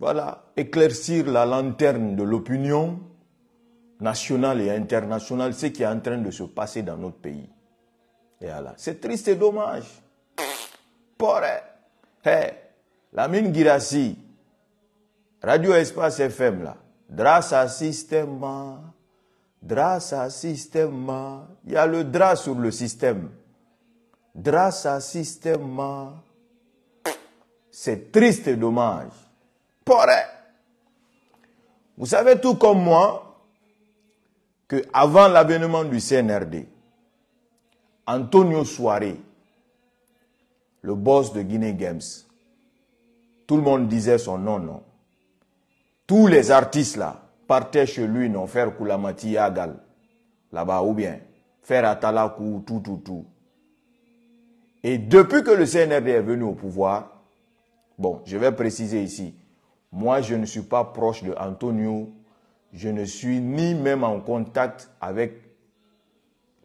voilà, éclaircir la lanterne de l'opinion nationale et internationale, ce qui est en train de se passer dans notre pays. Et voilà, c'est triste et dommage. Poré, la mine Girassi, Radio Espace FM là, grâce à système, grâce à système, il y a le drap sur le système. Grâce à système, c'est triste et dommage poré. Vous savez tout comme moi que avant l'avènement du CNRD, Antonio Soare, le boss de Guinée Games, tout le monde disait son nom, non. Tous les artistes là partaient chez lui, non, faire Koulamati Agal, là-bas, ou bien faire Atalakou, tout, tout, tout. Et depuis que le CNRD est venu au pouvoir, bon, je vais préciser ici, moi, je ne suis pas proche de Antonio. Je ne suis ni même en contact avec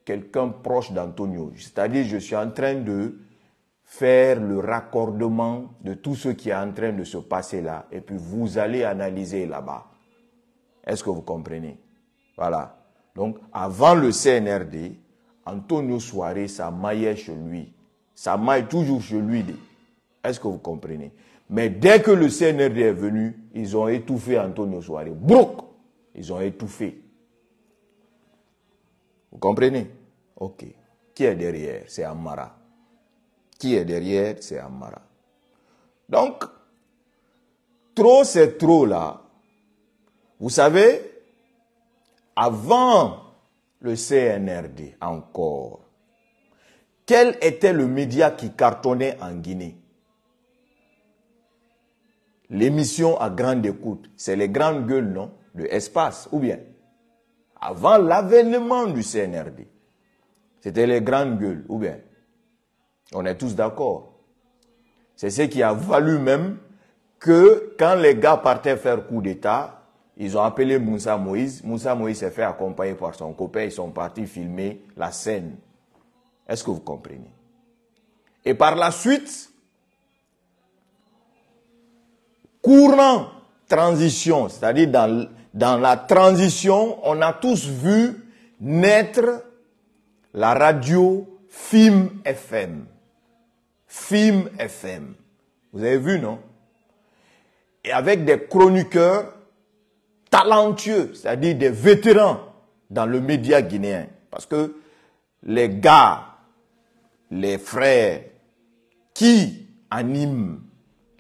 quelqu'un proche d'Antonio. C'est-à-dire, je suis en train de faire le raccordement de tout ce qui est en train de se passer là. Et puis, vous allez analyser là-bas. Est-ce que vous comprenez Voilà. Donc, avant le CNRD, Antonio Soare ça maillait chez lui. Ça maille toujours chez lui. Est-ce que vous comprenez mais dès que le CNRD est venu, ils ont étouffé Antonio Soare. Brook, Ils ont étouffé. Vous comprenez Ok. Qui est derrière C'est Amara. Qui est derrière C'est Amara. Donc, trop c'est trop là. Vous savez, avant le CNRD encore, quel était le média qui cartonnait en Guinée L'émission à grande écoute, c'est les grandes gueules, non De espace, ou bien Avant l'avènement du CNRD, c'était les grandes gueules, ou bien On est tous d'accord. C'est ce qui a valu même que quand les gars partaient faire coup d'État, ils ont appelé Moussa Moïse. Moussa Moïse s'est fait accompagner par son copain. Ils sont partis filmer la scène. Est-ce que vous comprenez Et par la suite, courant transition, c'est-à-dire dans, la transition, on a tous vu naître la radio FIM FM. FIM FM. Vous avez vu, non Et avec des chroniqueurs talentueux, c'est-à-dire des vétérans dans le média guinéen. Parce que les gars, les frères qui animent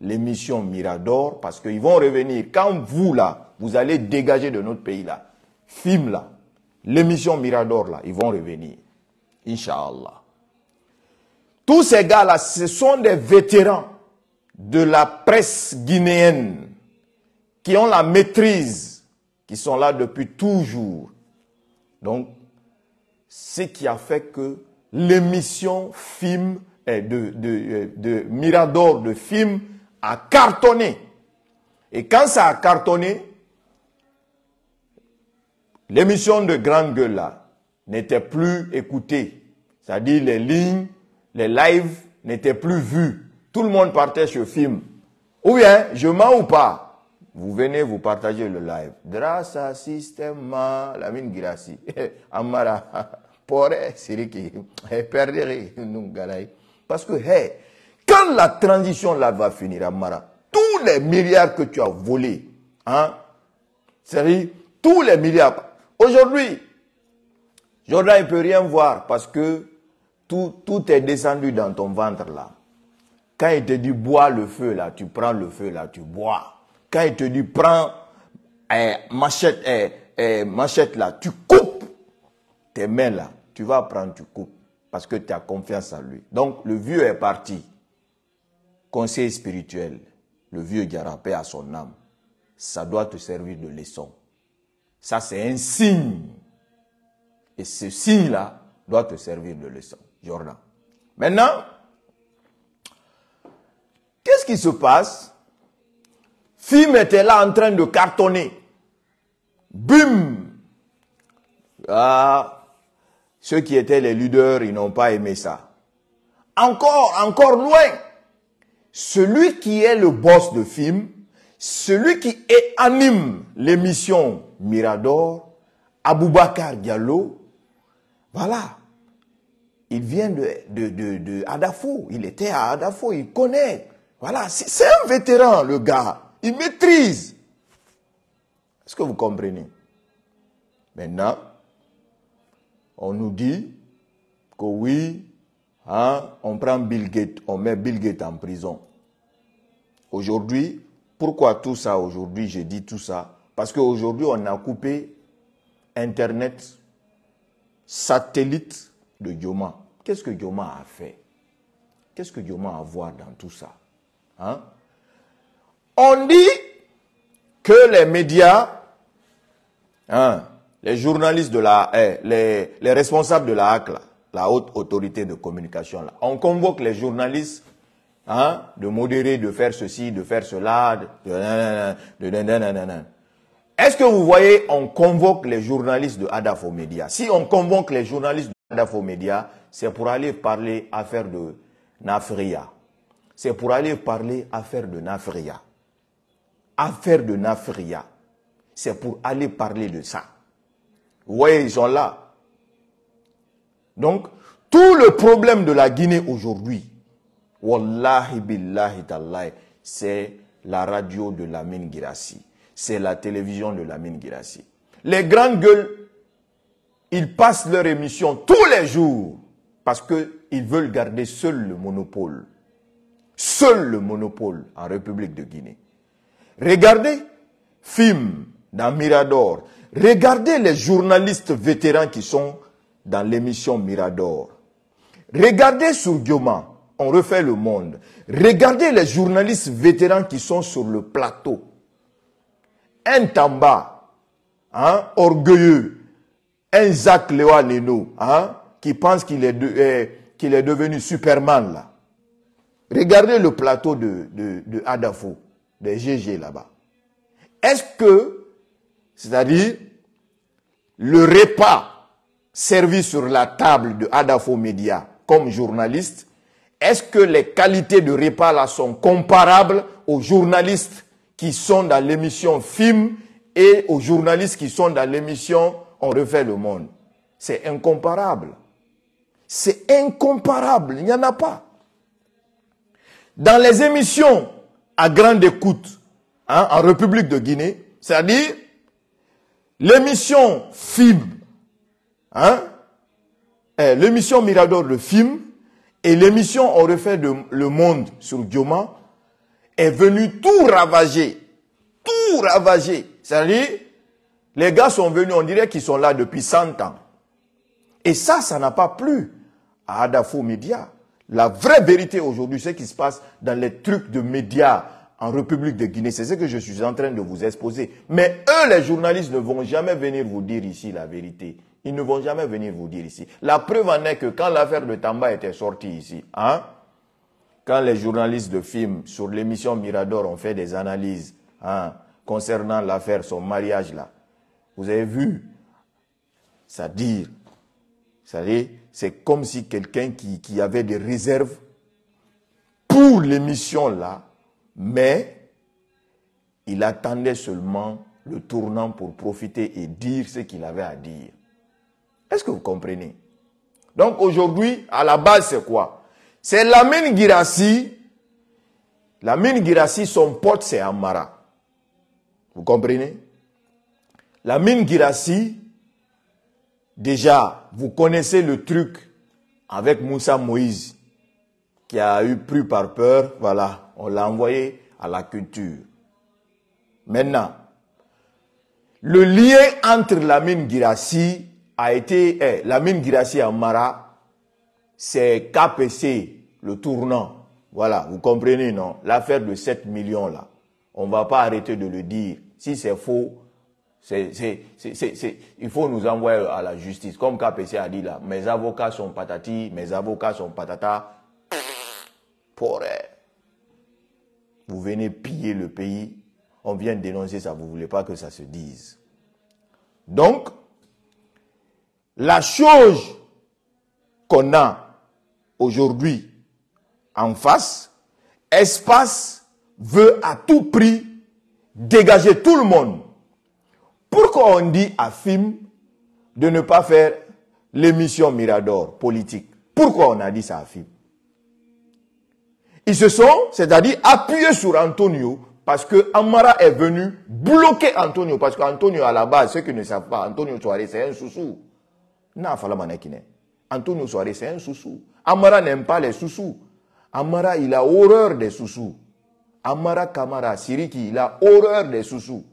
l'émission Mirador, parce qu'ils vont revenir. Quand vous, là, vous allez dégager de notre pays, là, film, là, l'émission Mirador, là, ils vont revenir. Inch'Allah. Tous ces gars-là, ce sont des vétérans de la presse guinéenne qui ont la maîtrise, qui sont là depuis toujours. Donc, ce qui a fait que l'émission film eh, de, euh, de Mirador de film a cartonné. Et quand ça a cartonné, l'émission de Grande Gueule là n'était plus écoutée. C'est-à-dire les lignes, les lives n'étaient plus vus. Tout le monde partait sur film. Ou bien, je mens ou pas, vous venez vous partager le live. Grâce à la mine Girassi, Amara, Poré, Siriki, Perdere, nungalaï Parce que, hey, quand la transition là va finir Amara, tous les milliards que tu as volés, hein, série, tous les milliards. Aujourd'hui, Jordan ne peut rien voir parce que tout, tout est descendu dans ton ventre là. Quand il te dit bois le feu là, tu prends le feu là, tu bois. Quand il te dit prends eh, machette, eh, eh, machette là, tu coupes tes mains là, tu vas prendre, tu coupes parce que tu as confiance en lui. Donc le vieux est parti. Conseil spirituel, le vieux garapé à son âme, ça doit te servir de leçon. Ça, c'est un signe. Et ce signe-là doit te servir de leçon. Jordan. Maintenant, qu'est-ce qui se passe Film était là en train de cartonner. Bim! Ah, ceux qui étaient les leaders, ils n'ont pas aimé ça. Encore, encore loin celui qui est le boss de film, celui qui anime l'émission Mirador, Aboubacar Diallo, voilà. Il vient de, de, Il était à Adafo. Il connaît. Voilà. C'est un vétéran, le gars. Il maîtrise. Est-ce que vous comprenez? Maintenant, on nous dit que oui, Hein? On prend Bill Gates, on met Bill Gates en prison. Aujourd'hui, pourquoi tout ça aujourd'hui, j'ai dit tout ça Parce qu'aujourd'hui, on a coupé Internet, satellite de Dioma. Qu'est-ce que Dioma a fait Qu'est-ce que Dioma a à voir dans tout ça hein? On dit que les médias, hein, les journalistes de la... Eh, les, responsables de la HAC, la haute autorité de communication. Là. On convoque les journalistes hein, de modérer, de faire ceci, de faire cela, de, Est-ce que vous voyez, on convoque les journalistes de Adafo Média Si on convoque les journalistes de Adafo Media c'est pour aller parler affaire de Nafria. C'est pour aller parler affaire de Nafria. Affaire de Nafria. C'est pour aller parler de ça. Vous voyez, ils sont là. Donc, tout le problème de la Guinée aujourd'hui, wallahi billahi tallahi, c'est la radio de Lamine Girassi. C'est la télévision de Lamine Girassi. Les grandes gueules, ils passent leur émission tous les jours parce qu'ils veulent garder seul le monopole. Seul le monopole en République de Guinée. Regardez films d'Amirador. Mirador. Regardez les journalistes vétérans qui sont dans l'émission Mirador. Regardez sur Guillaume, on refait le monde. Regardez les journalistes vétérans qui sont sur le plateau. Un Tamba, hein, orgueilleux, un jacques Léo hein, qui pense qu'il est, eh, est devenu Superman là. Regardez le plateau de, de, de Adafo, des GG là-bas. Est-ce que, c'est-à-dire, le repas servi sur la table de Adafo Media comme journaliste, est-ce que les qualités de repas sont comparables aux journalistes qui sont dans l'émission FIM et aux journalistes qui sont dans l'émission On refait le monde C'est incomparable. C'est incomparable, il n'y en a pas. Dans les émissions à grande écoute hein, en République de Guinée, c'est-à-dire l'émission FIM Hein? Eh, l'émission Mirador, le film, et l'émission au refait de, le monde sur Dioma, est venue tout ravager. Tout ravager. C'est-à-dire, les gars sont venus, on dirait qu'ils sont là depuis 100 ans. Et ça, ça n'a pas plu à Adafo Média. La vraie vérité aujourd'hui, c'est ce qui se passe dans les trucs de médias en République de Guinée. C'est ce que je suis en train de vous exposer. Mais eux, les journalistes, ne vont jamais venir vous dire ici la vérité. Ils ne vont jamais venir vous dire ici. La preuve en est que quand l'affaire de Tamba était sortie ici, hein, quand les journalistes de film sur l'émission Mirador ont fait des analyses hein, concernant l'affaire, son mariage là, vous avez vu, ça dire, ça c'est comme si quelqu'un qui, qui avait des réserves pour l'émission là, mais il attendait seulement le tournant pour profiter et dire ce qu'il avait à dire. Est-ce que vous comprenez Donc aujourd'hui, à la base, c'est quoi C'est la Lamine Girassi. mine Girassi, son pote, c'est Amara. Vous comprenez Lamine Girassi, déjà, vous connaissez le truc avec Moussa Moïse, qui a eu pris par peur, voilà, on l'a envoyé à la culture. Maintenant, le lien entre la Lamine Girassi a été eh, la même à Mara, c'est KPC, le tournant. Voilà, vous comprenez, non L'affaire de 7 millions là, on va pas arrêter de le dire. Si c'est faux, c'est, c'est, c'est, il faut nous envoyer à la justice. Comme KPC a dit là, mes avocats sont patati, mes avocats sont patata. Poré. Vous venez piller le pays, on vient dénoncer ça, vous voulez pas que ça se dise. Donc, la chose qu'on a aujourd'hui en face, espace veut à tout prix dégager tout le monde. Pourquoi on dit à FIM de ne pas faire l'émission Mirador politique Pourquoi on a dit ça à FIM Ils se sont, c'est-à-dire, appuyés sur Antonio parce que Amara est venu bloquer Antonio. Parce qu'Antonio, à la base, ceux qui ne savent pas, Antonio Soares, c'est un sous-sous. Non, Antonio Soare, c'est un sousou. Amara n'aime pas les soussous. Amara, il a horreur des soussous. Amara Kamara, Siriki, il a horreur des soussous.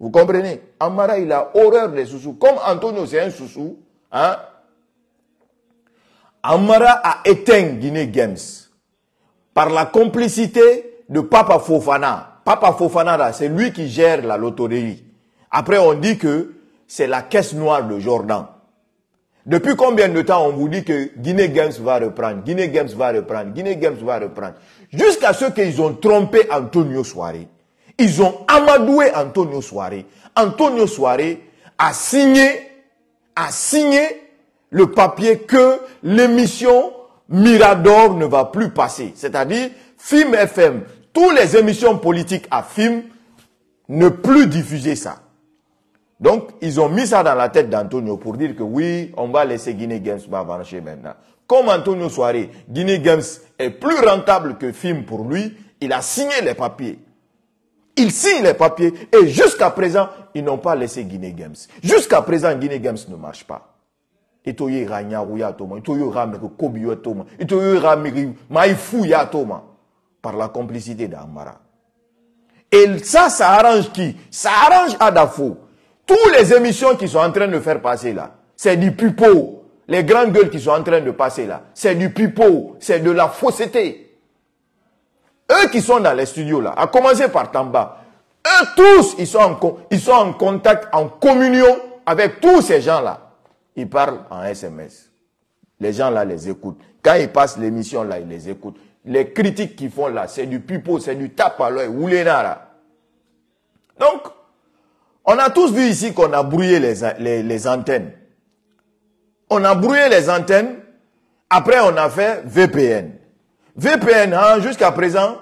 Vous comprenez Amara, il a horreur des soussous. Comme Antonio, c'est un sousou. Hein? Amara a éteint Guinée Games par la complicité de Papa Fofana. Papa Fofana, c'est lui qui gère la loterie. Après, on dit que c'est la caisse noire de Jordan. Depuis combien de temps on vous dit que Guinée Games va reprendre, Guinée Games va reprendre, Guinée Games va reprendre Jusqu'à ce qu'ils ont trompé Antonio Soare. Ils ont amadoué Antonio Soare. Antonio Soare a signé, a signé le papier que l'émission Mirador ne va plus passer. C'est-à-dire, FIM FM, toutes les émissions politiques à FIM, ne plus diffuser ça. Donc, ils ont mis ça dans la tête d'Antonio pour dire que oui, on va laisser Guinée Games marcher maintenant. Comme Antonio Soare, Guinée Games est plus rentable que film pour lui, il a signé les papiers. Il signe les papiers et jusqu'à présent, ils n'ont pas laissé Guinée Games. Jusqu'à présent, Guinée Games ne marche pas. toma par la complicité d'Amara. Et ça, ça arrange qui Ça arrange Adafo. Toutes les émissions qui sont en train de faire passer là, c'est du pipeau. Les grandes gueules qui sont en train de passer là, c'est du pipeau, c'est de la fausseté. Eux qui sont dans les studios là, à commencer par Tamba, eux tous, ils sont en, ils sont en contact, en communion avec tous ces gens-là. Ils parlent en SMS. Les gens là les écoutent. Quand ils passent l'émission là, ils les écoutent. Les critiques qu'ils font là, c'est du pipeau, c'est du tap à l'œil, Donc, on a tous vu ici qu'on a brouillé les, antennes. On a brouillé les antennes. Après, on a fait VPN. VPN, hein, jusqu'à présent,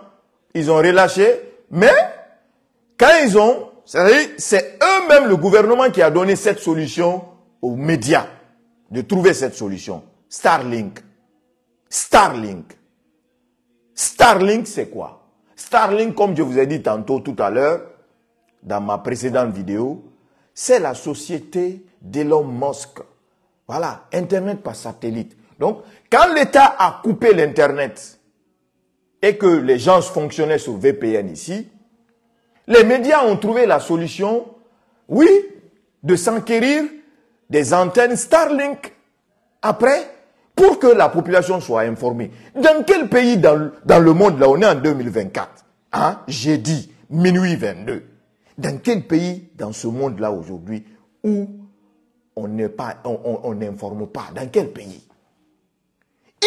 ils ont relâché. Mais, quand ils ont, c'est eux-mêmes, le gouvernement, qui a donné cette solution aux médias de trouver cette solution. Starlink. Starlink. Starlink, c'est quoi Starlink, comme je vous ai dit tantôt tout à l'heure, dans ma précédente vidéo, c'est la société d'Elon Musk. Voilà, Internet par satellite. Donc, quand l'État a coupé l'Internet et que les gens fonctionnaient sur VPN ici, les médias ont trouvé la solution, oui, de s'enquérir des antennes Starlink après pour que la population soit informée. Dans quel pays dans, le monde, là, on est en 2024, hein, j'ai dit minuit 22. Dans quel pays dans ce monde-là aujourd'hui où on n'est pas, on, on, pas Dans quel pays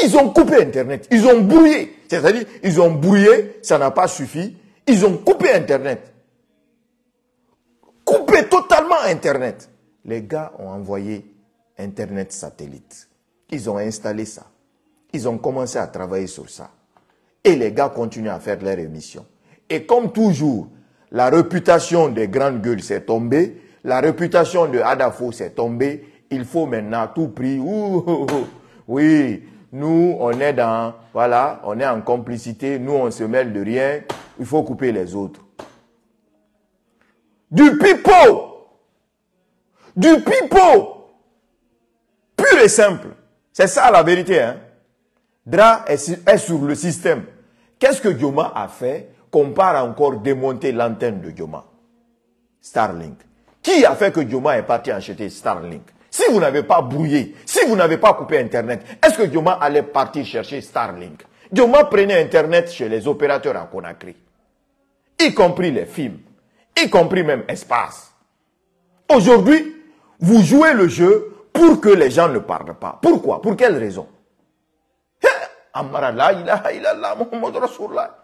Ils ont coupé Internet, ils ont brouillé. C'est-à-dire, ils ont brouillé, ça n'a pas suffi. Ils ont coupé Internet. Coupé totalement Internet. Les gars ont envoyé Internet satellite. Ils ont installé ça. Ils ont commencé à travailler sur ça. Et les gars continuent à faire leur émission. Et comme toujours, la réputation des grandes gueules s'est tombée. La réputation de Adafo s'est tombée. Il faut maintenant tout prix. Oh, oh, oh. Oui, nous, on est dans, voilà, on est en complicité. Nous, on se mêle de rien. Il faut couper les autres. Du pipeau! Du pipeau! Pur et simple. C'est ça la vérité, hein. Dra est sur le système. Qu'est-ce que Dioma a fait compare encore démonter l'antenne de Dioma. Starlink. Qui a fait que Dioma est parti acheter Starlink Si vous n'avez pas brouillé, si vous n'avez pas coupé Internet, est-ce que Dioma allait partir chercher Starlink Dioma prenait Internet chez les opérateurs à Conakry, y compris les films, y compris même espace. Aujourd'hui, vous jouez le jeu pour que les gens ne parlent pas. Pourquoi Pour quelle raison eh, Amara ilaha Rasulullah.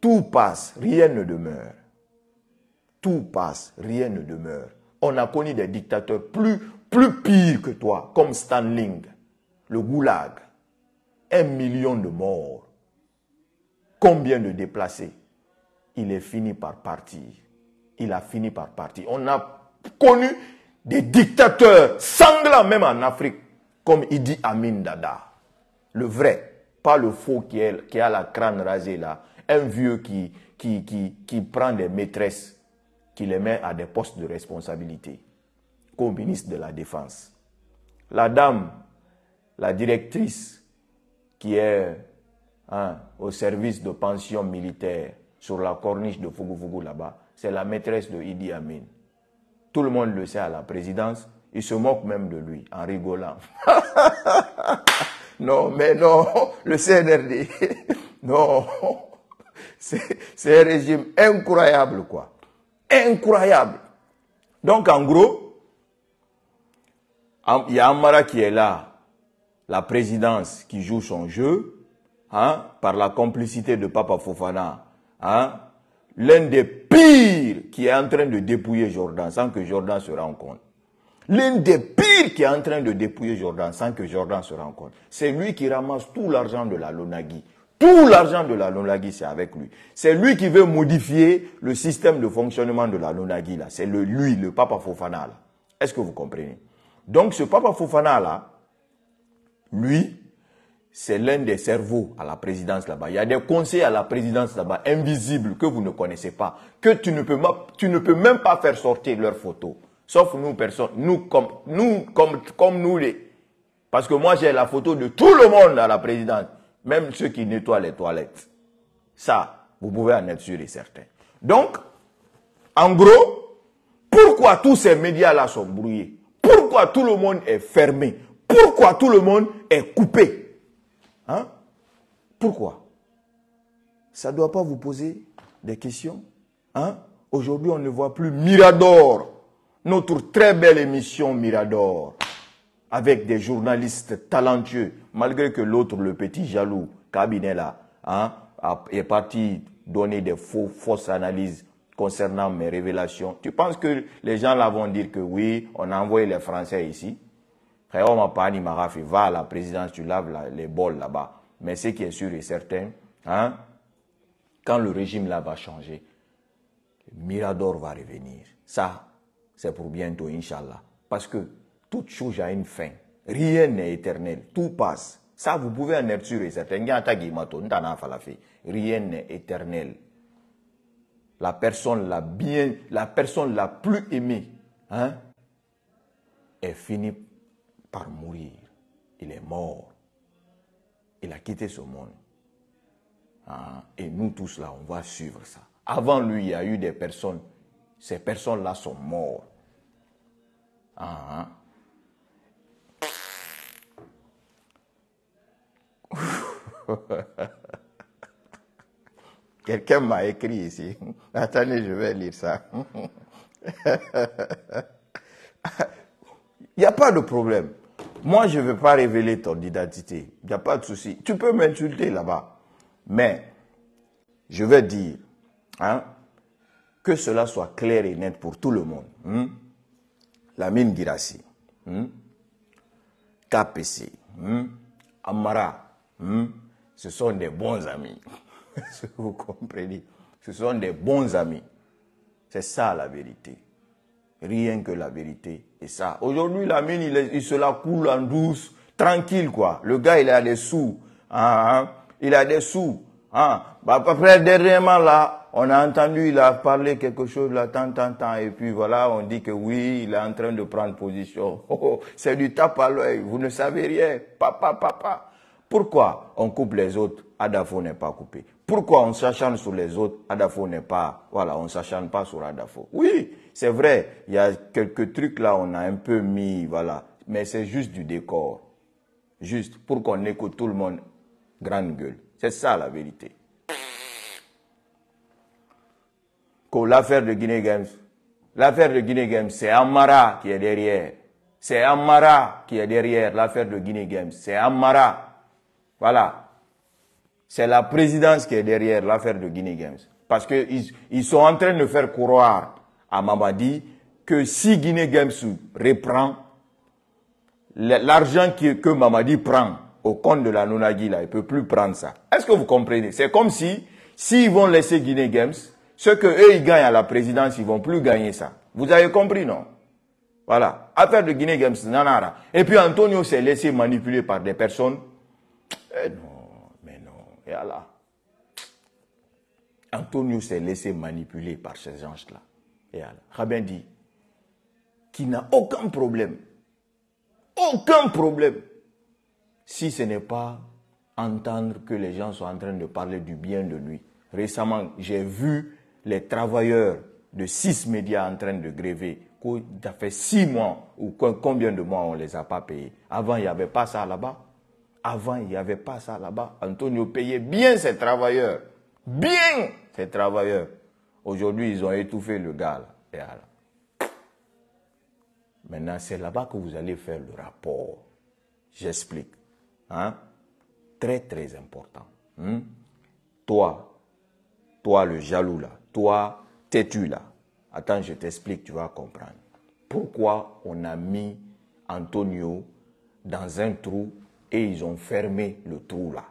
Tout passe, rien ne demeure. Tout passe, rien ne demeure. On a connu des dictateurs plus, plus pires que toi, comme Stanley, le Goulag. Un million de morts. Combien de déplacés Il est fini par partir. Il a fini par partir. On a connu des dictateurs sanglants, même en Afrique, comme Idi Amin Dada. Le vrai, pas le faux qui, qui a la crâne rasée là, un vieux qui, qui, qui, qui prend des maîtresses, qui les met à des postes de responsabilité, comme de la Défense. La dame, la directrice, qui est hein, au service de pension militaire sur la corniche de Fougoufou là-bas, c'est la maîtresse de Idi Amin. Tout le monde le sait à la présidence, il se moque même de lui en rigolant. non, mais non, le CNRD. non, c'est un régime incroyable, quoi. Incroyable. Donc, en gros, il y a Amara qui est là, la présidence qui joue son jeu, hein, par la complicité de Papa Fofana, hein. l'un des pires qui est en train de dépouiller Jordan sans que Jordan se rende compte. L'un des pires qui est en train de dépouiller Jordan sans que Jordan se rende compte. C'est lui qui ramasse tout l'argent de la Lonagui. Tout l'argent de la lonagui c'est avec lui. C'est lui qui veut modifier le système de fonctionnement de la Lonagui, là. C'est lui, le Papa Fofana, Est-ce que vous comprenez? Donc, ce Papa Fofana, là, lui, c'est l'un des cerveaux à la présidence là-bas. Il y a des conseils à la présidence là-bas, invisibles, que vous ne connaissez pas, que tu ne peux, même pas faire sortir leurs photos. Sauf nous, personne, nous, comme, nous, comme nous les. Parce que moi, j'ai la photo de tout le monde à la présidence. Même ceux qui nettoient les toilettes. Ça, vous pouvez en être sûr et certain. Donc, en gros, pourquoi tous ces médias-là sont brouillés Pourquoi tout le monde est fermé Pourquoi tout le monde est coupé Hein Pourquoi Ça ne doit pas vous poser des questions Hein Aujourd'hui, on ne voit plus Mirador, notre très belle émission Mirador avec des journalistes talentueux, malgré que l'autre, le petit jaloux, cabinet là, hein, est parti donner des faux, fausses analyses concernant mes révélations. Tu penses que les gens là vont dire que oui, on a envoyé les Français ici va à la présidence, tu laves les bols là-bas. Mais ce qui est sûr et certain, hein, quand le régime là va changer, Mirador va revenir. Ça, c'est pour bientôt, Inch'Allah. Parce que toute chose a une fin. Rien n'est éternel. Tout passe. Ça, vous pouvez en être sûr Rien n'est éternel. La personne la bien, la personne la plus aimée, hein, est finie par mourir. Il est mort. Il a quitté ce monde. Ah, et nous tous là, on va suivre ça. Avant lui, il y a eu des personnes. Ces personnes-là sont mortes. Ah, hein? Quelqu'un m'a écrit ici. Attendez, je vais lire ça. Il n'y a pas de problème. Moi, je ne veux pas révéler ton identité. Il n'y a pas de souci. Tu peux m'insulter là-bas. Mais je vais dire hein, que cela soit clair et net pour tout le monde. Hein. Lamine La mine Girassi, hein. KPC, Amara, Hmm? Ce sont des bons amis. vous comprenez Ce sont des bons amis. C'est ça la vérité. Rien que la vérité. Et ça. Aujourd'hui, la mine, il, se la coule en douce, tranquille, quoi. Le gars, il a des sous. Hein, hein. Il a des sous. Hein? Après, bah, bah, dernièrement, là, on a entendu, il a parlé quelque chose, là, tant, tant, tant. Et puis voilà, on dit que oui, il est en train de prendre position. Oh, oh, c'est du tap à l'œil. Vous ne savez rien. Papa, papa. Pourquoi on coupe les autres Adafo n'est pas coupé. Pourquoi on s'acharne sur les autres Adafo n'est pas. Voilà, on s'acharne pas sur Adafo. Oui, c'est vrai, il y a quelques trucs là, on a un peu mis, voilà. Mais c'est juste du décor. Juste pour qu'on écoute tout le monde. Grande gueule. C'est ça la vérité. l'affaire de Guinée Games, l'affaire de Guinée Games, c'est Amara qui est derrière. C'est Amara qui est derrière l'affaire de Guinée Games. C'est Amara voilà. C'est la présidence qui est derrière l'affaire de Guinée Games. Parce qu'ils sont en train de faire croire à Mamadi que si Guinée Games reprend, l'argent que Mamadi prend au compte de la Nunagi, là, il peut plus prendre ça. Est-ce que vous comprenez C'est comme si, s'ils vont laisser Guinée Games, ce que eux, ils gagnent à la présidence, ils vont plus gagner ça. Vous avez compris, non Voilà. Affaire de Guinée Games, nanara. Et puis Antonio s'est laissé manipuler par des personnes eh non, mais non. Et Allah. Antonio s'est laissé manipuler par ces anges-là. Et Allah. Rabin dit qu'il n'a aucun problème. Aucun problème. Si ce n'est pas entendre que les gens sont en train de parler du bien de lui. Récemment, j'ai vu les travailleurs de six médias en train de gréver. Ça fait six mois ou combien de mois on ne les a pas payés. Avant, il n'y avait pas ça là-bas. Avant, il n'y avait pas ça là-bas. Antonio payait bien ses travailleurs. Bien ses travailleurs. Aujourd'hui, ils ont étouffé le gars là. Maintenant, c'est là-bas que vous allez faire le rapport. J'explique. Hein? Très, très important. Hein? Toi, toi le jaloux là, toi têtu là. Attends, je t'explique, tu vas comprendre. Pourquoi on a mis Antonio dans un trou et ils ont fermé le trou là.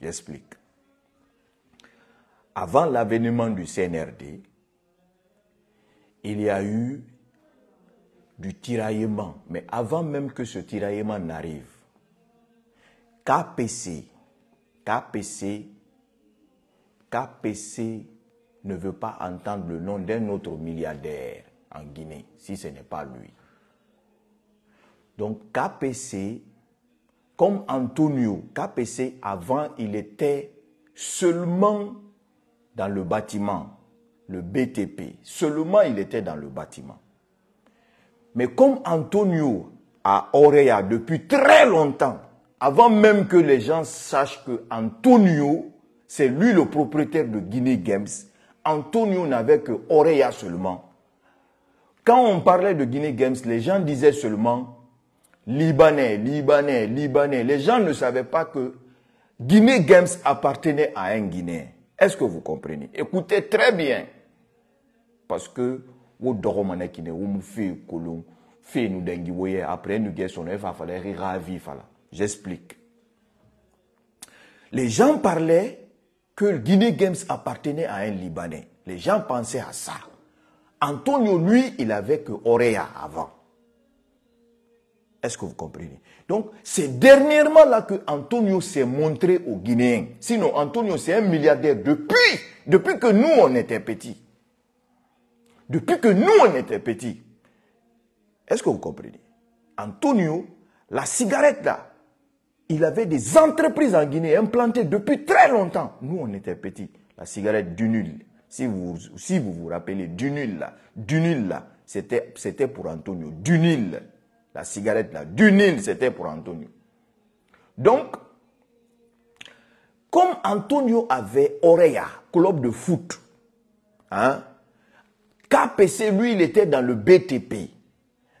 J'explique. Avant l'avènement du CNRD, il y a eu du tiraillement. Mais avant même que ce tiraillement n'arrive, KPC, KPC, KPC ne veut pas entendre le nom d'un autre milliardaire en Guinée, si ce n'est pas lui. Donc KPC comme Antonio KPC, avant, il était seulement dans le bâtiment, le BTP. Seulement, il était dans le bâtiment. Mais comme Antonio à Orea depuis très longtemps, avant même que les gens sachent que Antonio, c'est lui le propriétaire de Guinée Games, Antonio n'avait que Orea seulement. Quand on parlait de Guinée Games, les gens disaient seulement Libanais, Libanais, Libanais. Les gens ne savaient pas que Guinée Games appartenait à un Guinéen. Est-ce que vous comprenez Écoutez très bien. Parce que, nous après nous J'explique. Les gens parlaient que Guinée Games appartenait à un Libanais. Les gens pensaient à ça. Antonio, lui, il avait que Orea avant. Est-ce que vous comprenez Donc, c'est dernièrement là que Antonio s'est montré aux Guinéens. Sinon, Antonio, c'est un milliardaire depuis, depuis que nous, on était petits. Depuis que nous, on était petits. Est-ce que vous comprenez Antonio, la cigarette là, il avait des entreprises en Guinée implantées depuis très longtemps. Nous, on était petits. La cigarette du nul. Si vous, si vous vous rappelez, du nul là, du nul là, c'était pour Antonio, du nul la cigarette là, du Nil, c'était pour Antonio. Donc, comme Antonio avait Orea, club de foot, hein, KPC, lui, il était dans le BTP.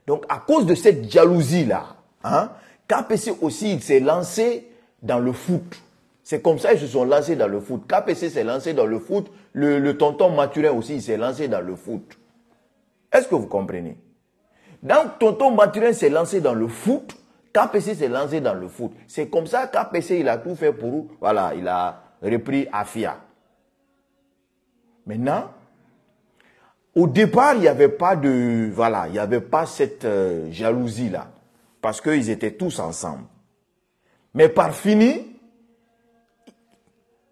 Donc, à cause de cette jalousie-là, hein, KPC aussi, il s'est lancé dans le foot. C'est comme ça qu'ils se sont lancés dans le foot. KPC s'est lancé dans le foot. Le, le tonton Maturin aussi, il s'est lancé dans le foot. Est-ce que vous comprenez donc, Tonton Maturin s'est lancé dans le foot. KPC s'est lancé dans le foot. C'est comme ça KPC, il a tout fait pour Voilà, il a repris Afia. Maintenant, au départ, il n'y avait pas de, voilà, il n'y avait pas cette euh, jalousie-là. Parce qu'ils étaient tous ensemble. Mais par fini,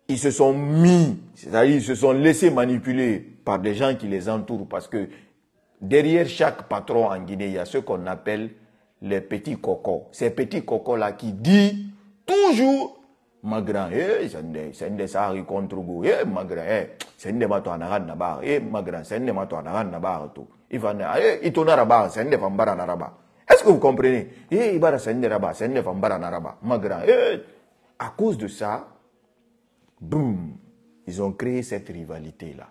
ils se sont mis, c'est-à-dire ils se sont laissés manipuler par des gens qui les entourent parce que Derrière chaque patron en Guinée, il y a ce qu'on appelle les petits cocos. Ces petits cocos-là qui disent toujours ma grand, eh, c'est des sahari contre vous, eh, ma grand, eh, c'est des mato nabar, eh, ma grand, c'est des n'a anaran nabar, tout. Il va, eh, il tourne rabar, c'est des naraba. Est-ce que vous comprenez? Eh, il va, c'est des rabat, c'est des naraba, ma grand, eh. À cause de ça, boum, ils ont créé cette rivalité-là.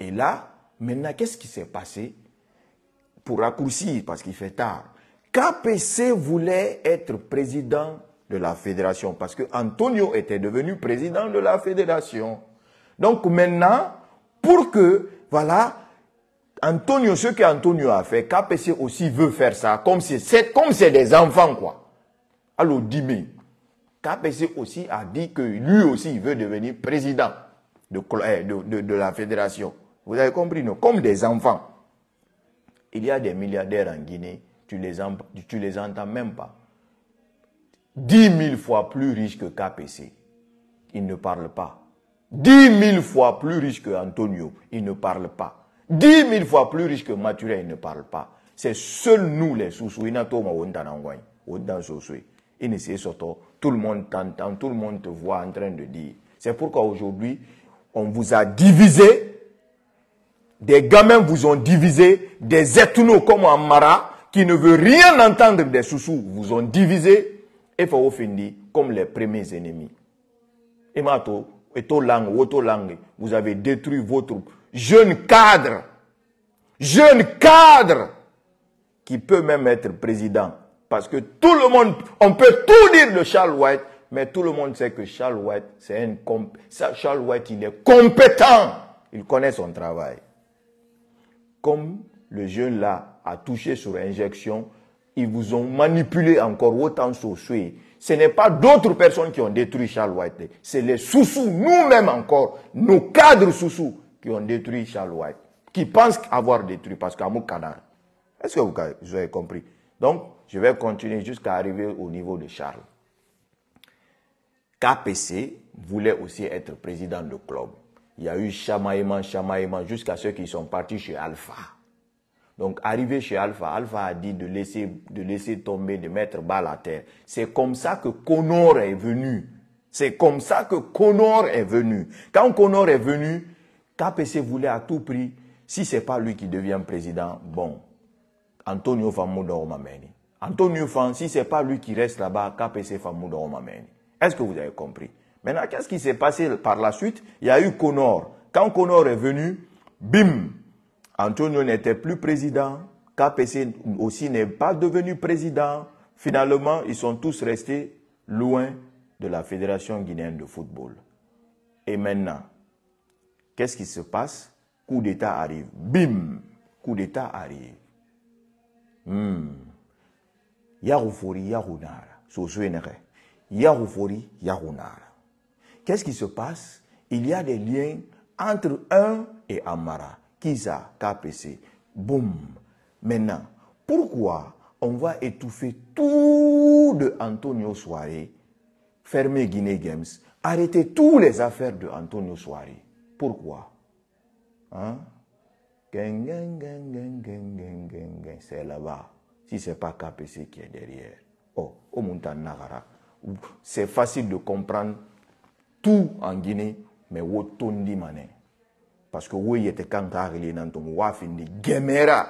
Et là, Maintenant, qu'est-ce qui s'est passé Pour raccourcir, parce qu'il fait tard, KPC voulait être président de la fédération parce que Antonio était devenu président de la fédération. Donc maintenant, pour que, voilà, Antonio, ce que Antonio a fait, KPC aussi veut faire ça, comme c'est, comme c'est des enfants, quoi. Alors, dis KPC aussi a dit que lui aussi, veut devenir président de, eh, de la fédération. Vous avez compris, non Comme des enfants. Il y a des milliardaires en Guinée, tu les, tu les entends même pas. 10 000 fois plus riches que KPC. Ils ne parlent pas. 10 000 fois plus riches que Antonio. Ils ne parlent pas. 10 000 fois plus riches que Mathuré, Ils ne parlent pas. C'est seuls nous les sous sous Tout le monde t'entend, tout le monde te voit en train de dire. C'est pourquoi aujourd'hui, on vous a divisé des gamins vous ont divisé, des ethnos comme Amara, qui ne veut rien entendre des sous vous ont divisé, et Fao comme les premiers ennemis. Et Mato, et vous avez détruit votre jeune cadre, jeune cadre, qui peut même être président. Parce que tout le monde, on peut tout dire de Charles White, mais tout le monde sait que Charles White, c'est un, Charles White, il est compétent. Il connaît son travail. Comme le jeu là a touché sur injection, ils vous ont manipulé encore autant sur Ce n'est pas d'autres personnes qui ont détruit Charles White. C'est les sous-sous, nous-mêmes encore, nos cadres sous-sous qui ont détruit Charles White. Qui pensent avoir détruit parce mon Est-ce que vous avez compris Donc, je vais continuer jusqu'à arriver au niveau de Charles. KPC voulait aussi être président de club il y a eu chamaillement, chamaillement, jusqu'à ceux qui sont partis chez Alpha. Donc, arrivé chez Alpha, Alpha a dit de laisser, de laisser tomber, de mettre bas la terre. C'est comme ça que Connor est venu. C'est comme ça que Connor est venu. Quand Connor est venu, KPC voulait à tout prix, si c'est pas lui qui devient président, bon, Antonio Famudo Mameni. Antonio Fan, si c'est pas lui qui reste là-bas, KPC Famudo Mameni. Est-ce que vous avez compris? Maintenant, qu'est-ce qui s'est passé par la suite Il y a eu Connor. Quand Connor est venu, bim, Antonio n'était plus président. KPC aussi n'est pas devenu président. Finalement, ils sont tous restés loin de la Fédération guinéenne de football. Et maintenant, qu'est-ce qui se passe Coup d'État arrive. Bim Coup d'État arrive. Hmm. Yaroufori, Yarounara. Sosouenere. Yaroufori, Yarounara qu'est-ce qui se passe Il y a des liens entre un et Amara, Kisa, KPC. Boum. Maintenant, pourquoi on va étouffer tout de Antonio Soare, fermer Guinée Games, arrêter toutes les affaires de Antonio Soare Pourquoi hein? C'est là-bas, si ce n'est pas KPC qui est derrière. Oh, au Nagara. C'est facile de comprendre tout en Guinée, mais wo tondi mané. Parce que wo yete kankari li ton wa fini gemera.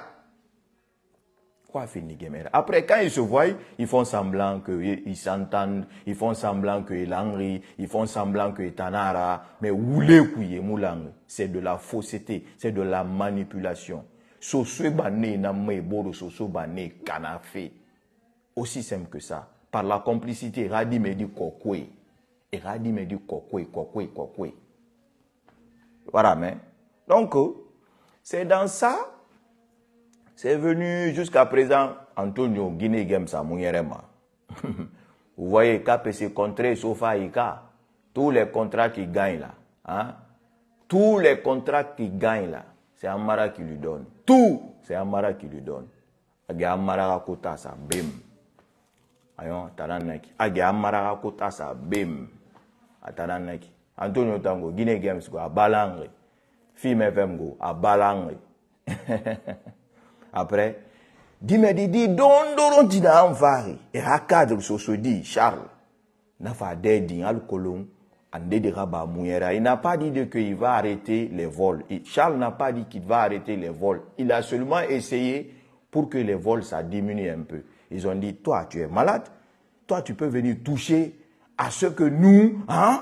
Quoi fini géméra Après, quand ils se voient, ils font semblant qu'ils s'entendent, ils font semblant que langri, ils font semblant que tanara, mais oule kouye moulang, c'est de la fausseté, c'est de la manipulation. Soso bané namé boro soso bané kanafé. Aussi simple que ça. Par la complicité, radi me dit kokwe dit, Kokwe, Kokwe, Kokwe. Voilà, mais. Donc, c'est dans ça, c'est venu jusqu'à présent Antonio Guinée Gemsa Mouyerema. Vous voyez, KPC contre Sofa Ika, tous les contrats qui gagne là, hein. tous les contrats qui gagnent là, c'est Amara qui lui donne. Tout, c'est Amara qui lui donne. Agi Amara Kota, ça, bim. Ayon, talan Agi Amara Kota, ça, bim atana ki antonio tango guinée games go abalangre Fim fm go abalangre après dime di dondoro ti anvari e cadre soso di charles na fa de alkolon ande de raba muyera il n'a pas dit de il va arrêter les vols Et charles n'a pas dit qu'il va arrêter les vols il a seulement essayé pour que les vols ça diminue un peu ils ont dit toi tu es malade toi tu peux venir toucher à ce que nous, hein,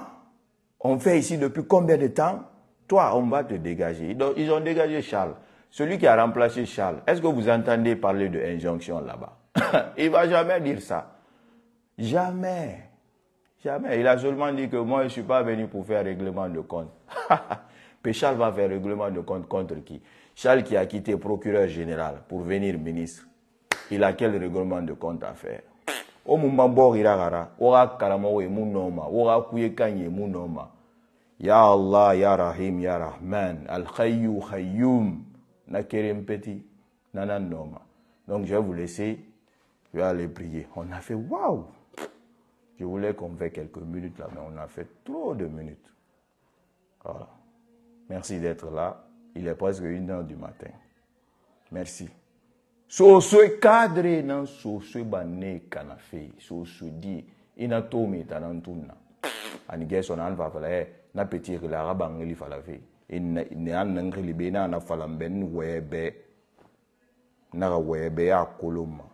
on fait ici depuis combien de temps Toi, on va te dégager. Donc, ils ont dégagé Charles. Celui qui a remplacé Charles, est-ce que vous entendez parler de là-bas Il ne va jamais dire ça. Jamais. Jamais. Il a seulement dit que moi, je ne suis pas venu pour faire règlement de compte. Puis Charles va faire règlement de compte contre qui Charles qui a quitté procureur général pour venir ministre, il a quel règlement de compte à faire o mun gara wo ka karamɔgɔ munoma mun nɔ munoma ya allah ya rahim ya rahman Al al hayum na keren petit nana noma. donc je vais vous laisser je vais aller prier on a fait waouh je voulais qu'on fait quelques minutes là mais on a fait trop de minutes voilà merci d'être là il est presque une heure du matin merci so so e cadre na so so e ba ne kana fe so so di e na to mi e ta na ntun na ani ge so eh, na an fa fala e na petit ke la raba ngeli fala fe e na ne an na ngeli be na na fala mbe ni we be na ga we be ya koloma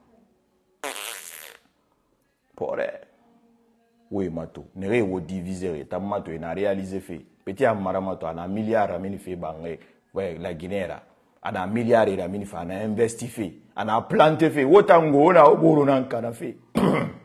pore we mato ne re wo diviser ta mato e na réaliser fe petit amara mato ana milliard amini fe bange ouais la guinée là ana milliard e amini fa na investi fe ana planté fe wota ngona oboro na nkana fe